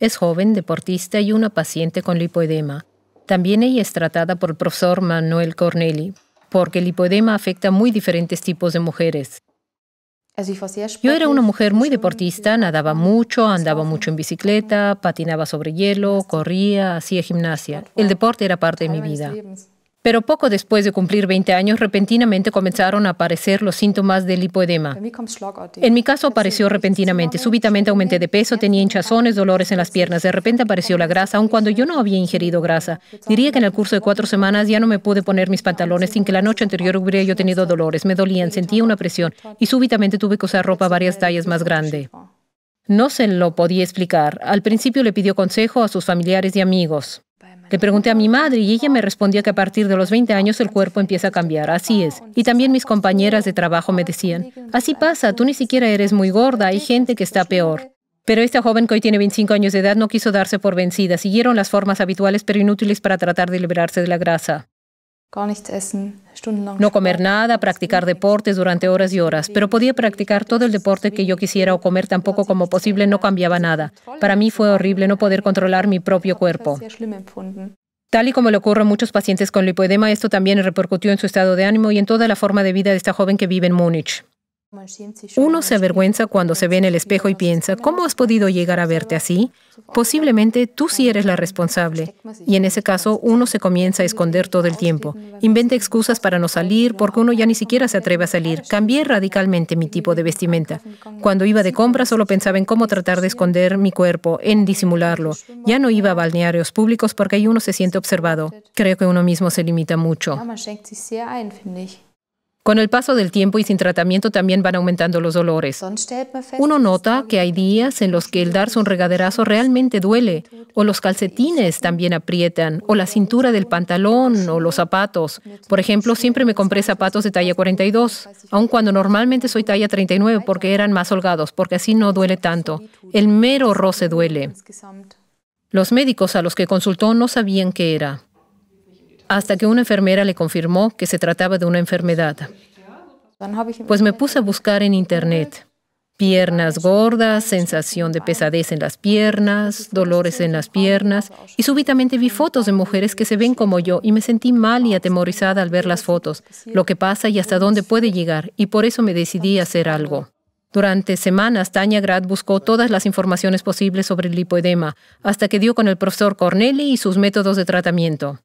Es joven, deportista y una paciente con lipoedema. También ella es tratada por el profesor Manuel Corneli, porque el lipoedema afecta muy diferentes tipos de mujeres. Yo era una mujer muy deportista, nadaba mucho, andaba mucho en bicicleta, patinaba sobre hielo, corría, hacía gimnasia. El deporte era parte de mi vida. Pero poco después de cumplir 20 años, repentinamente comenzaron a aparecer los síntomas del lipoedema. En mi caso apareció repentinamente. Súbitamente aumenté de peso, tenía hinchazones, dolores en las piernas. De repente apareció la grasa, aun cuando yo no había ingerido grasa. Diría que en el curso de cuatro semanas ya no me pude poner mis pantalones sin que la noche anterior hubiera yo tenido dolores. Me dolían, sentía una presión y súbitamente tuve que usar ropa varias tallas más grande. No se lo podía explicar. Al principio le pidió consejo a sus familiares y amigos. Le pregunté a mi madre y ella me respondió que a partir de los 20 años el cuerpo empieza a cambiar, así es. Y también mis compañeras de trabajo me decían, así pasa, tú ni siquiera eres muy gorda, hay gente que está peor. Pero esta joven que hoy tiene 25 años de edad no quiso darse por vencida, siguieron las formas habituales pero inútiles para tratar de liberarse de la grasa. No comer nada, practicar deportes durante horas y horas, pero podía practicar todo el deporte que yo quisiera o comer tan poco como posible, no cambiaba nada. Para mí fue horrible no poder controlar mi propio cuerpo. Tal y como le ocurre a muchos pacientes con lipoedema, esto también repercutió en su estado de ánimo y en toda la forma de vida de esta joven que vive en Múnich. Uno se avergüenza cuando se ve en el espejo y piensa, ¿cómo has podido llegar a verte así? Posiblemente tú sí eres la responsable. Y en ese caso, uno se comienza a esconder todo el tiempo. Inventa excusas para no salir porque uno ya ni siquiera se atreve a salir. Cambié radicalmente mi tipo de vestimenta. Cuando iba de compra solo pensaba en cómo tratar de esconder mi cuerpo, en disimularlo. Ya no iba a balnearios públicos porque ahí uno se siente observado. Creo que uno mismo se limita mucho. Con el paso del tiempo y sin tratamiento también van aumentando los dolores. Uno nota que hay días en los que el darse un regaderazo realmente duele, o los calcetines también aprietan, o la cintura del pantalón, o los zapatos. Por ejemplo, siempre me compré zapatos de talla 42, aun cuando normalmente soy talla 39 porque eran más holgados, porque así no duele tanto. El mero roce duele. Los médicos a los que consultó no sabían qué era hasta que una enfermera le confirmó que se trataba de una enfermedad. Pues me puse a buscar en internet. Piernas gordas, sensación de pesadez en las piernas, dolores en las piernas, y súbitamente vi fotos de mujeres que se ven como yo y me sentí mal y atemorizada al ver las fotos, lo que pasa y hasta dónde puede llegar, y por eso me decidí a hacer algo. Durante semanas, Tania Grad buscó todas las informaciones posibles sobre el lipoedema, hasta que dio con el profesor Corneli y sus métodos de tratamiento.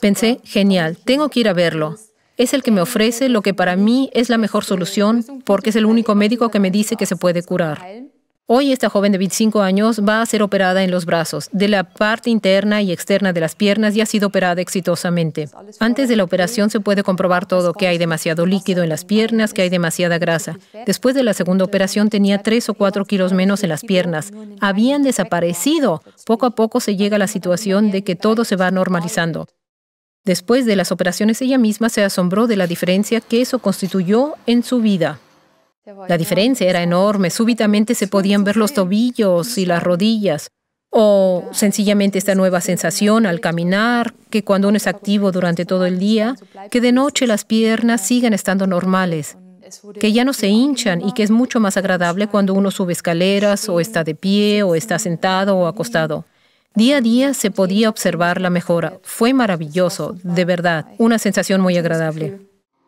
Pensé, genial, tengo que ir a verlo. Es el que me ofrece lo que para mí es la mejor solución porque es el único médico que me dice que se puede curar. Hoy esta joven de 25 años va a ser operada en los brazos, de la parte interna y externa de las piernas y ha sido operada exitosamente. Antes de la operación se puede comprobar todo, que hay demasiado líquido en las piernas, que hay demasiada grasa. Después de la segunda operación tenía 3 o 4 kilos menos en las piernas. Habían desaparecido. Poco a poco se llega a la situación de que todo se va normalizando. Después de las operaciones ella misma se asombró de la diferencia que eso constituyó en su vida. La diferencia era enorme. Súbitamente se podían ver los tobillos y las rodillas. O sencillamente esta nueva sensación al caminar, que cuando uno es activo durante todo el día, que de noche las piernas siguen estando normales, que ya no se hinchan y que es mucho más agradable cuando uno sube escaleras o está de pie o está sentado o acostado. Día a día se podía observar la mejora. Fue maravilloso, de verdad, una sensación muy agradable.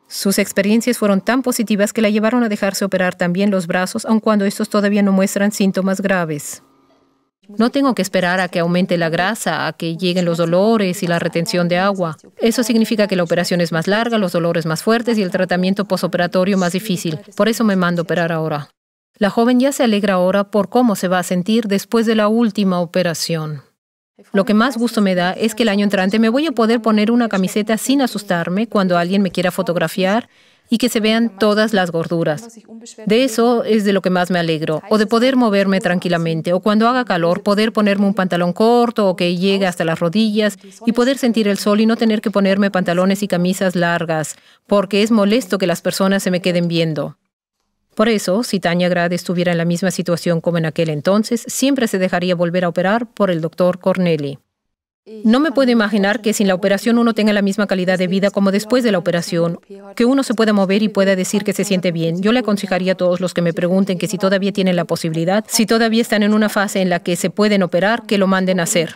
Sus experiencias fueron tan positivas que la llevaron a dejarse operar también los brazos, aun cuando estos todavía no muestran síntomas graves. No tengo que esperar a que aumente la grasa, a que lleguen los dolores y la retención de agua. Eso significa que la operación es más larga, los dolores más fuertes y el tratamiento posoperatorio más difícil. Por eso me mando operar ahora. La joven ya se alegra ahora por cómo se va a sentir después de la última operación. Lo que más gusto me da es que el año entrante me voy a poder poner una camiseta sin asustarme cuando alguien me quiera fotografiar y que se vean todas las gorduras. De eso es de lo que más me alegro, o de poder moverme tranquilamente, o cuando haga calor, poder ponerme un pantalón corto o que llegue hasta las rodillas y poder sentir el sol y no tener que ponerme pantalones y camisas largas, porque es molesto que las personas se me queden viendo. Por eso, si Tania Grad estuviera en la misma situación como en aquel entonces, siempre se dejaría volver a operar por el doctor Corneli. No me puedo imaginar que sin la operación uno tenga la misma calidad de vida como después de la operación, que uno se pueda mover y pueda decir que se siente bien. Yo le aconsejaría a todos los que me pregunten que si todavía tienen la posibilidad, si todavía están en una fase en la que se pueden operar, que lo manden a hacer.